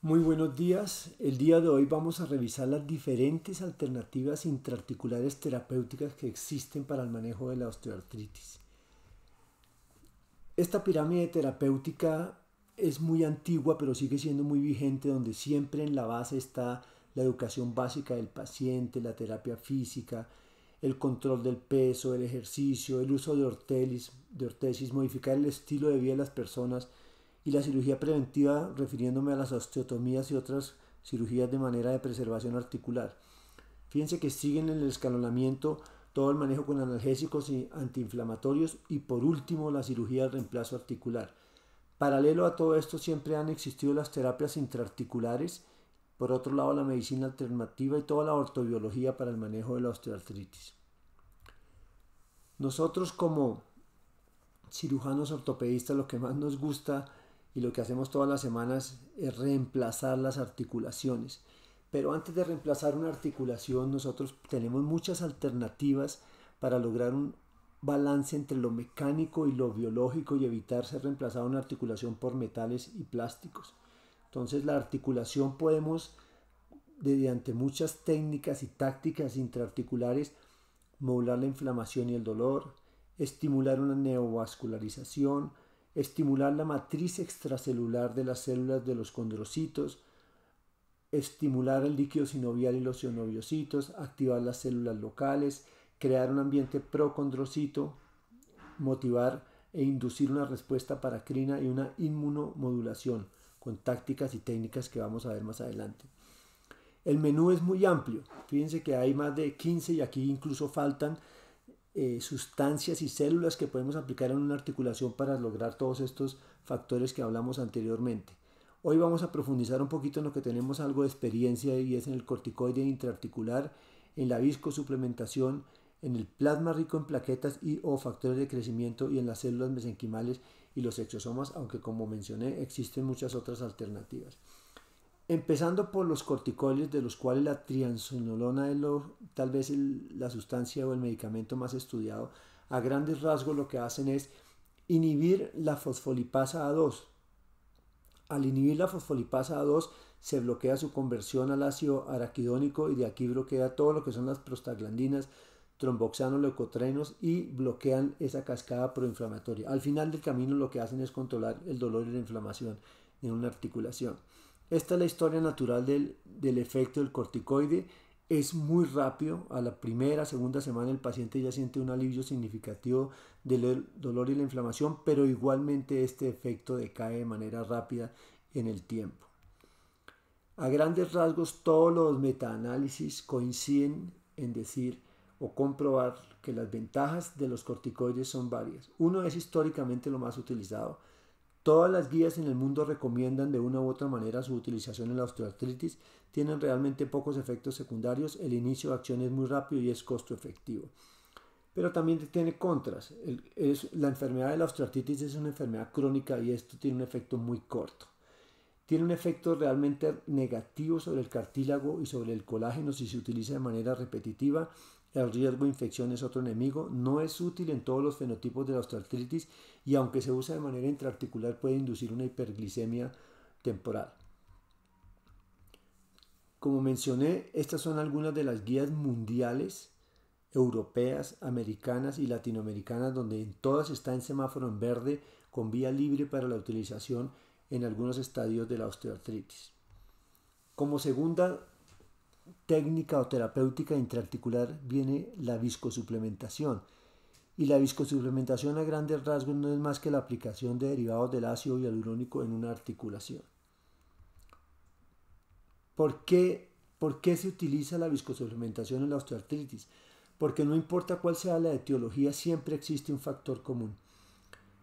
Muy buenos días. El día de hoy vamos a revisar las diferentes alternativas intraarticulares terapéuticas que existen para el manejo de la osteoartritis. Esta pirámide terapéutica es muy antigua, pero sigue siendo muy vigente, donde siempre en la base está la educación básica del paciente, la terapia física, el control del peso, el ejercicio, el uso de ortesis, de ortesis modificar el estilo de vida de las personas, y la cirugía preventiva refiriéndome a las osteotomías y otras cirugías de manera de preservación articular. Fíjense que siguen en el escalonamiento todo el manejo con analgésicos y antiinflamatorios y por último la cirugía de reemplazo articular. Paralelo a todo esto siempre han existido las terapias intraarticulares, por otro lado la medicina alternativa y toda la ortobiología para el manejo de la osteoartritis. Nosotros como cirujanos ortopedistas lo que más nos gusta y lo que hacemos todas las semanas es reemplazar las articulaciones. Pero antes de reemplazar una articulación, nosotros tenemos muchas alternativas para lograr un balance entre lo mecánico y lo biológico y evitar ser reemplazada una articulación por metales y plásticos. Entonces la articulación podemos, mediante muchas técnicas y tácticas intraarticulares, modular la inflamación y el dolor, estimular una neovascularización, estimular la matriz extracelular de las células de los condrocitos, estimular el líquido sinovial y los sinoviocitos, activar las células locales, crear un ambiente procondrocito, motivar e inducir una respuesta paracrina y una inmunomodulación con tácticas y técnicas que vamos a ver más adelante. El menú es muy amplio, fíjense que hay más de 15 y aquí incluso faltan eh, sustancias y células que podemos aplicar en una articulación para lograr todos estos factores que hablamos anteriormente. Hoy vamos a profundizar un poquito en lo que tenemos algo de experiencia y es en el corticoide intraarticular, en la viscosuplementación, en el plasma rico en plaquetas y o factores de crecimiento y en las células mesenquimales y los exosomas, aunque como mencioné existen muchas otras alternativas. Empezando por los corticoides, de los cuales la triansonolona es tal vez la sustancia o el medicamento más estudiado, a grandes rasgos lo que hacen es inhibir la fosfolipasa A2. Al inhibir la fosfolipasa A2 se bloquea su conversión al ácido araquidónico y de aquí bloquea todo lo que son las prostaglandinas, tromboxanos, leucotrenos y bloquean esa cascada proinflamatoria. Al final del camino lo que hacen es controlar el dolor y la inflamación en una articulación. Esta es la historia natural del, efecto del corticoide. Es muy rápido, a la primera, segunda semana el paciente ya siente un alivio significativo del dolor y la inflamación, pero igualmente este efecto decae de manera rápida en el tiempo. A grandes rasgos, todos los metaanálisis coinciden en decir o comprobar que las ventajas de los corticoides son varias. Uno es históricamente lo más utilizado, Todas las guías en el mundo recomiendan de una u otra manera su utilización en la osteoartritis, tienen realmente pocos efectos secundarios, el inicio de acción es muy rápido y es costo efectivo. Pero también tiene contras. es, la enfermedad de la osteoartritis es una enfermedad crónica y esto tiene un efecto muy corto. Tiene un efecto realmente negativo sobre el cartílago y sobre el colágeno si se utiliza de manera repetitiva el riesgo de infección es otro enemigo. No es útil en todos los fenotipos de la osteoartritis y aunque se usa de manera intraarticular puede inducir una hiperglicemia temporal. Como mencioné, estas son algunas de las guías mundiales, europeas, americanas y latinoamericanas, donde en todas está en semáforo en verde con vía libre para la utilización en algunos estadios de la osteoartritis. Como segunda técnica o terapéutica intraarticular viene la viscosuplementación. Y la viscosuplementación a grandes rasgos no es más que la aplicación de derivados del ácido hialurónico en una articulación. ¿Por qué, se utiliza la viscosuplementación en la osteoartritis? Porque no importa cuál sea la etiología, siempre existe un factor común.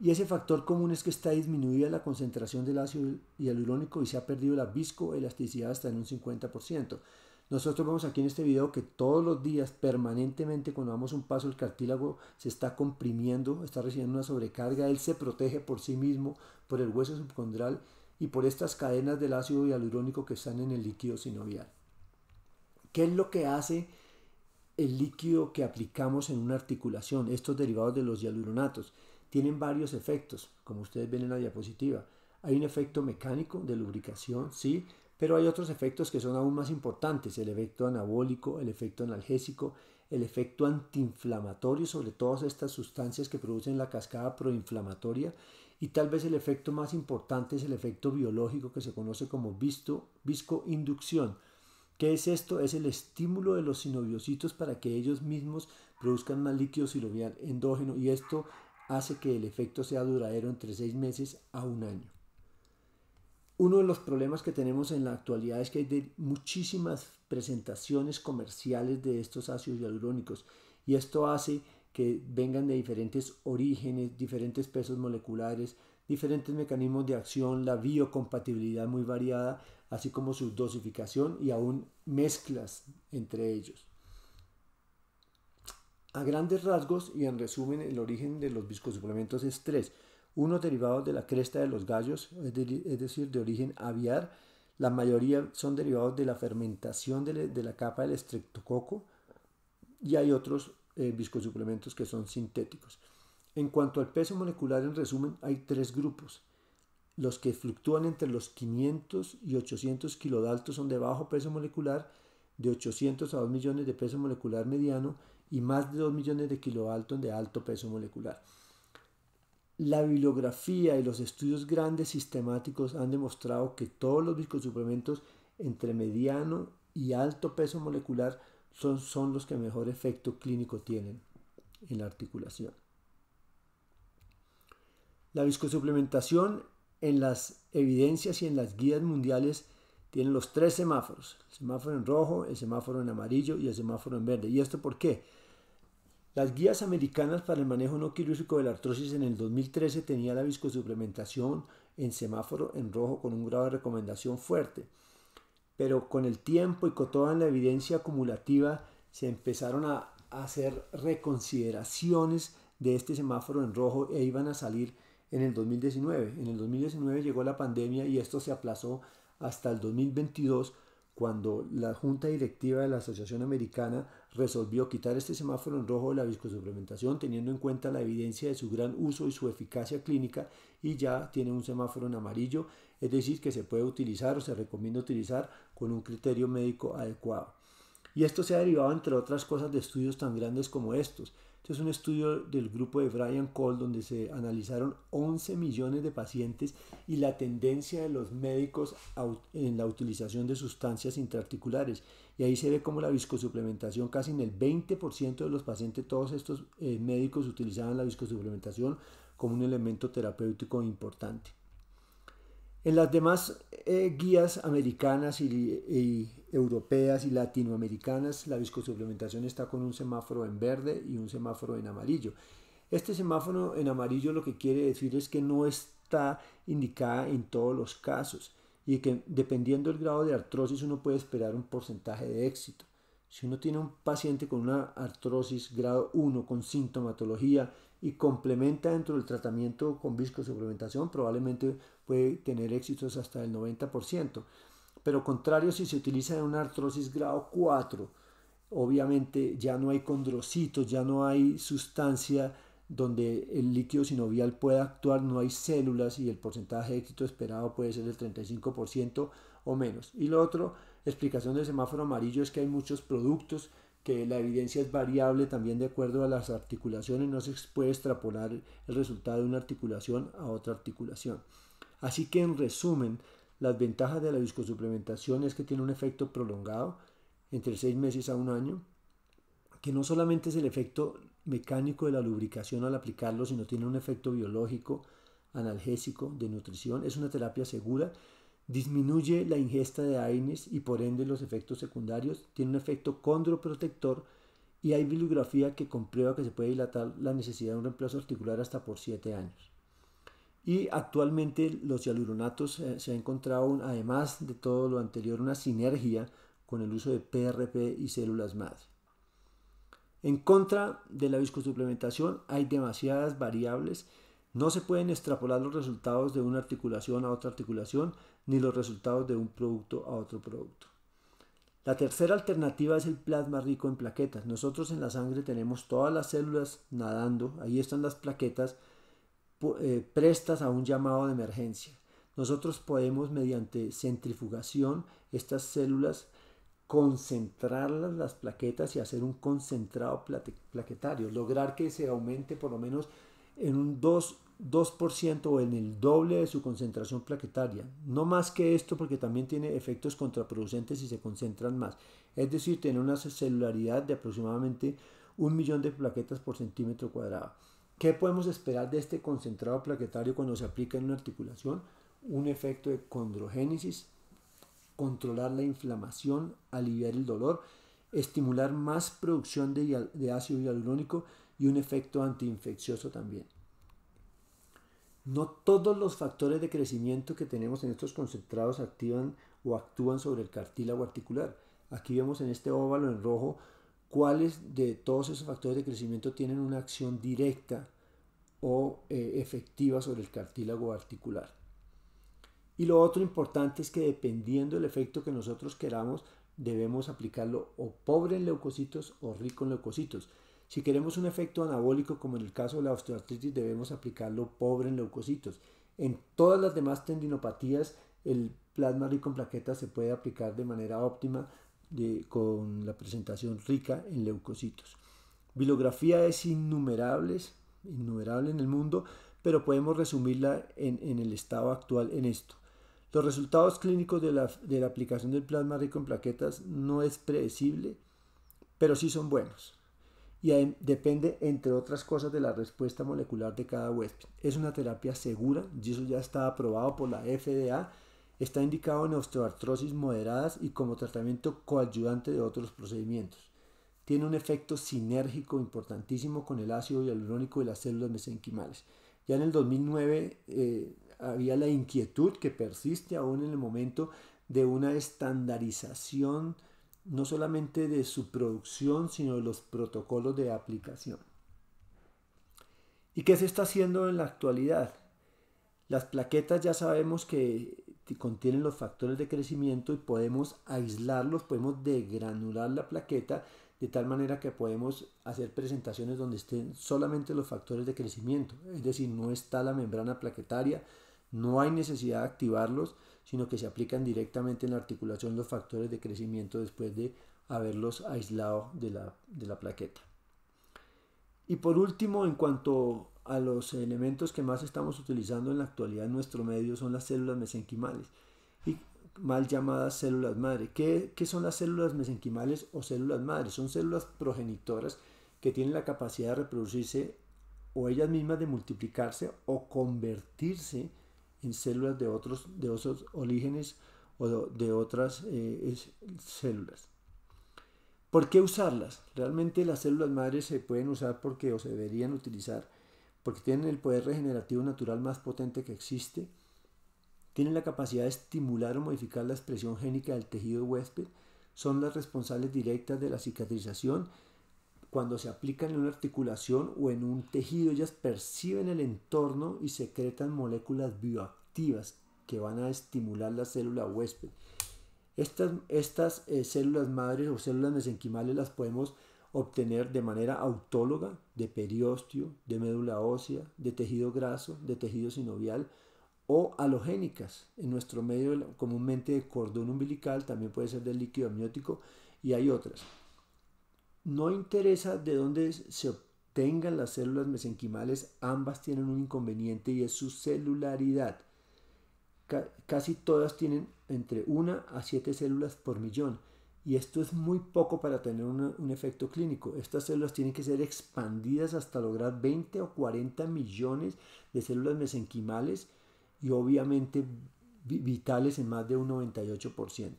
Y ese factor común es que está disminuida la concentración del ácido hialurónico y se ha perdido la viscoelasticidad hasta en un 50%. Nosotros vemos aquí en este video que todos los días, permanentemente, cuando damos un paso, el cartílago se está comprimiendo, está recibiendo una sobrecarga, él se protege por sí mismo, por el hueso subcondral y por estas cadenas del ácido hialurónico que están en el líquido sinovial. ¿Qué es lo que hace el líquido que aplicamos en una articulación? Estos derivados de los hialuronatos tienen varios efectos, como ustedes ven en la diapositiva. Hay un efecto mecánico de lubricación, sí, pero hay otros efectos que son aún más importantes, el efecto anabólico, el efecto analgésico, el efecto antiinflamatorio sobre todas estas sustancias que producen la cascada proinflamatoria y tal vez el efecto más importante es el efecto biológico que se conoce como viscoinducción. ¿Qué es esto? Es el estímulo de los sinoviocitos para que ellos mismos produzcan más líquido sinovial endógeno y esto hace que el efecto sea duradero entre seis meses a un año. Uno de los problemas que tenemos en la actualidad es que hay muchísimas presentaciones comerciales de estos ácidos hialurónicos y esto hace que vengan de diferentes orígenes, diferentes pesos moleculares, diferentes mecanismos de acción, la biocompatibilidad muy variada, así como su dosificación y aún mezclas entre ellos. A grandes rasgos y en resumen, el origen de los viscosuplementos es tres unos derivados de la cresta de los gallos, es, decir, de origen aviar, la mayoría son derivados de la fermentación de, la capa del estreptococo y hay otros eh, viscosuplementos que son sintéticos. En cuanto al peso molecular, en resumen, hay tres grupos. Los que fluctúan entre los 500 y 800 kilodaltos son de bajo peso molecular, de 800 a 2 millones de peso molecular mediano y más de 2 millones de kiloaltos de alto peso molecular. La bibliografía y los estudios grandes sistemáticos han demostrado que todos los viscosuplementos entre mediano y alto peso molecular son, son los que mejor efecto clínico tienen en la articulación. La viscosuplementación en las evidencias y en las guías mundiales tiene los tres semáforos, el semáforo en rojo, el semáforo en amarillo y el semáforo en verde. ¿Y esto por qué? Las guías americanas para el manejo no quirúrgico de la artrosis en el 2013 tenía la viscosuplementación en semáforo en rojo con un grado de recomendación fuerte, pero con el tiempo y con toda la evidencia acumulativa se empezaron a hacer reconsideraciones de este semáforo en rojo e iban a salir en el 2019. En el 2019 llegó la pandemia y esto se aplazó hasta el 2022 cuando la Junta Directiva de la Asociación Americana resolvió quitar este semáforo en rojo de la viscosuplementación teniendo en cuenta la evidencia de su gran uso y su eficacia clínica y ya tiene un semáforo en amarillo, es decir, que se puede utilizar o se recomienda utilizar con un criterio médico adecuado. Y esto se ha derivado, entre otras cosas, de estudios tan grandes como estos. Este es un estudio del grupo de Brian Cole donde se analizaron 11 millones de pacientes y la tendencia de los médicos en la utilización de sustancias intraarticulares. Y ahí se ve como la viscosuplementación, casi en el 20% de los pacientes, todos estos eh, médicos utilizaban la viscosuplementación como un elemento terapéutico importante. En las demás eh, guías americanas y europeas y latinoamericanas, la viscosuplementación está con un semáforo en verde y un semáforo en amarillo. Este semáforo en amarillo lo que quiere decir es que no está indicada en todos los casos y que dependiendo del grado de artrosis uno puede esperar un porcentaje de éxito. Si uno tiene un paciente con una artrosis grado 1 con sintomatología y complementa dentro del tratamiento con viscosuplementación, probablemente puede tener éxitos hasta el 90% pero contrario si se utiliza en una artrosis grado 4, obviamente ya no hay condrocitos, ya no hay sustancia donde el líquido sinovial pueda actuar, no hay células y el porcentaje de éxito esperado puede ser del 35% o menos. Y lo otro, explicación del semáforo amarillo es que hay muchos productos que la evidencia es variable también de acuerdo a las articulaciones, no se puede extrapolar el resultado de una articulación a otra articulación. Así que en resumen, las ventajas de la viscosuplementación es que tiene un efecto prolongado, entre seis meses a un año, que no solamente es el efecto mecánico de la lubricación al aplicarlo, sino tiene un efecto biológico, analgésico, de nutrición. Es una terapia segura, disminuye la ingesta de AINES y por ende los efectos secundarios, tiene un efecto condroprotector y hay bibliografía que comprueba que se puede dilatar la necesidad de un reemplazo articular hasta por 7 años. Y actualmente los hialuronatos eh, se ha encontrado, además de todo lo anterior, una sinergia con el uso de PRP y células madre. En contra de la viscosuplementación hay demasiadas variables. No se pueden extrapolar los resultados de una articulación a otra articulación, ni los resultados de un producto a otro producto. La tercera alternativa es el plasma rico en plaquetas. Nosotros en la sangre tenemos todas las células nadando, ahí están las plaquetas, eh, prestas a un llamado de emergencia. Nosotros podemos mediante centrifugación estas células concentrarlas las plaquetas y hacer un concentrado plaquetario, lograr que se aumente por lo menos en un 2, o en el doble de su concentración plaquetaria. No más que esto porque también tiene efectos contraproducentes si se concentran más. Es decir, tener una celularidad de aproximadamente un millón de plaquetas por centímetro cuadrado. ¿Qué podemos esperar de este concentrado plaquetario cuando se aplica en una articulación? Un efecto de condrogénesis, controlar la inflamación, aliviar el dolor, estimular más producción de, ácido hialurónico y un efecto antiinfeccioso también. No todos los factores de crecimiento que tenemos en estos concentrados activan o actúan sobre el cartílago articular. Aquí vemos en este óvalo en rojo cuáles de todos esos factores de crecimiento tienen una acción directa o eh, efectiva sobre el cartílago articular. Y lo otro importante es que dependiendo del efecto que nosotros queramos, debemos aplicarlo o pobre en leucocitos o rico en leucocitos. Si queremos un efecto anabólico, como en el caso de la osteoartritis, debemos aplicarlo pobre en leucocitos. En todas las demás tendinopatías, el plasma rico en plaquetas se puede aplicar de manera óptima con la presentación rica en leucocitos. Bibliografía es innumerables innumerable en el mundo, pero podemos resumirla en, el estado actual en esto. Los resultados clínicos de la, aplicación del plasma rico en plaquetas no es predecible, pero sí son buenos. Y depende, entre otras cosas, de la respuesta molecular de cada huésped. Es una terapia segura, y eso ya está aprobado por la FDA. Está indicado en osteoartrosis moderadas y como tratamiento coadyuvante de otros procedimientos tiene un efecto sinérgico importantísimo con el ácido hialurónico de las células mesenquimales. Ya en el 2009 eh, había la inquietud que persiste aún en el momento de una estandarización no solamente de su producción, sino de los protocolos de aplicación. ¿Y qué se está haciendo en la actualidad? Las plaquetas ya sabemos que contienen los factores de crecimiento y podemos aislarlos, podemos degranular la plaqueta de tal manera que podemos hacer presentaciones donde estén solamente los factores de crecimiento, es decir, no está la membrana plaquetaria, no hay necesidad de activarlos, sino que se aplican directamente en la articulación los factores de crecimiento después de haberlos aislado de la, plaqueta. Y por último, en cuanto a los elementos que más estamos utilizando en la actualidad en nuestro medio son las células mesenquimales. Y, mal llamadas células madre. ¿Qué, son las células mesenquimales o células madre? Son células progenitoras que tienen la capacidad de reproducirse o ellas mismas de multiplicarse o convertirse en células de otros, de otros orígenes o de, otras eh, células. ¿Por qué usarlas? Realmente las células madres se pueden usar porque o se deberían utilizar porque tienen el poder regenerativo natural más potente que existe tienen la capacidad de estimular o modificar la expresión génica del tejido huésped, son las responsables directas de la cicatrización. Cuando se aplican en una articulación o en un tejido, ellas perciben el entorno y secretan moléculas bioactivas que van a estimular la célula huésped. Estas, eh, células madres o células mesenquimales las podemos obtener de manera autóloga de periósteo, de médula ósea, de tejido graso, de tejido sinovial, o halogénicas en nuestro medio comúnmente de cordón umbilical, también puede ser del líquido amniótico y hay otras. No interesa de dónde se obtengan las células mesenquimales, ambas tienen un inconveniente y es su celularidad. casi todas tienen entre 1 a 7 células por millón y esto es muy poco para tener un efecto clínico. Estas células tienen que ser expandidas hasta lograr 20 o 40 millones de células mesenquimales y obviamente vitales en más de un 98%.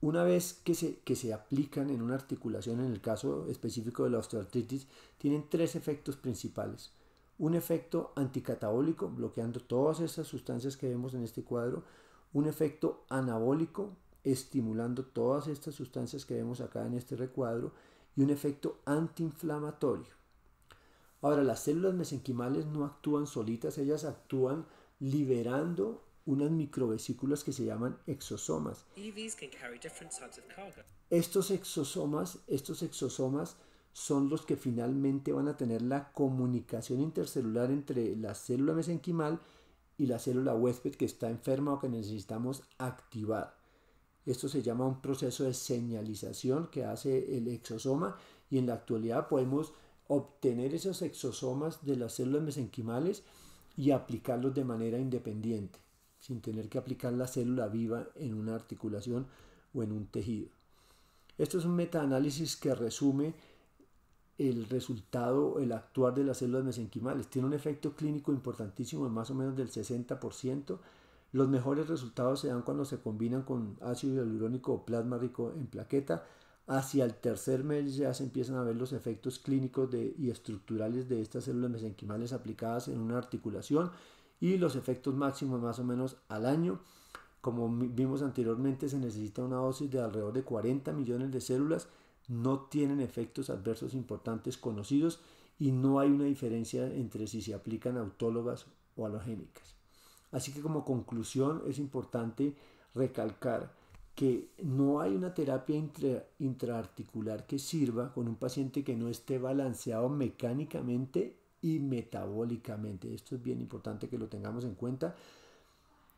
Una vez que se, se aplican en una articulación, en el caso específico de la osteoartritis, tienen tres efectos principales. Un efecto anticatabólico, bloqueando todas esas sustancias que vemos en este cuadro. Un efecto anabólico, estimulando todas estas sustancias que vemos acá en este recuadro. Y un efecto antiinflamatorio. Ahora, las células mesenquimales no actúan solitas, ellas actúan liberando unas microvesículas que se llaman exosomas. E estos exosomas, estos exosomas son los que finalmente van a tener la comunicación intercelular entre la célula mesenquimal y la célula huésped que está enferma o que necesitamos activar. Esto se llama un proceso de señalización que hace el exosoma y en la actualidad podemos obtener esos exosomas de las células mesenquimales y aplicarlos de manera independiente, sin tener que aplicar la célula viva en una articulación o en un tejido. Esto es un metaanálisis que resume el resultado, el actuar de las células mesenquimales. Tiene un efecto clínico importantísimo, más o menos del 60%. Los mejores resultados se dan cuando se combinan con ácido hialurónico o plasma rico en plaqueta. Hacia el tercer mes ya se empiezan a ver los efectos clínicos y estructurales de estas células mesenquimales aplicadas en una articulación y los efectos máximos más o menos al año. Como vimos anteriormente, se necesita una dosis de alrededor de 40 millones de células. No tienen efectos adversos importantes conocidos y no hay una diferencia entre si se aplican autólogas o halogénicas. Así que como conclusión es importante recalcar que no hay una terapia intraarticular que sirva con un paciente que no esté balanceado mecánicamente y metabólicamente. Esto es bien importante que lo tengamos en cuenta.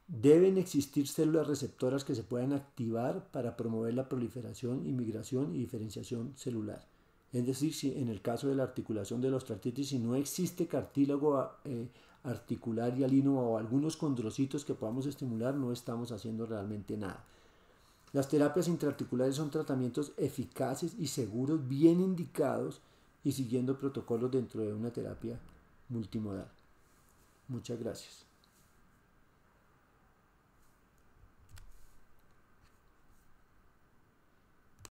Deben existir células receptoras que se puedan activar para promover la proliferación, inmigración y diferenciación celular. Es decir, si en el caso de la articulación de la osteoartritis, si no existe cartílago eh, articular y alino o algunos condrocitos que podamos estimular, no estamos haciendo realmente nada. Las terapias intraarticulares son tratamientos eficaces y seguros, bien indicados y siguiendo protocolos dentro de una terapia multimodal. Muchas gracias.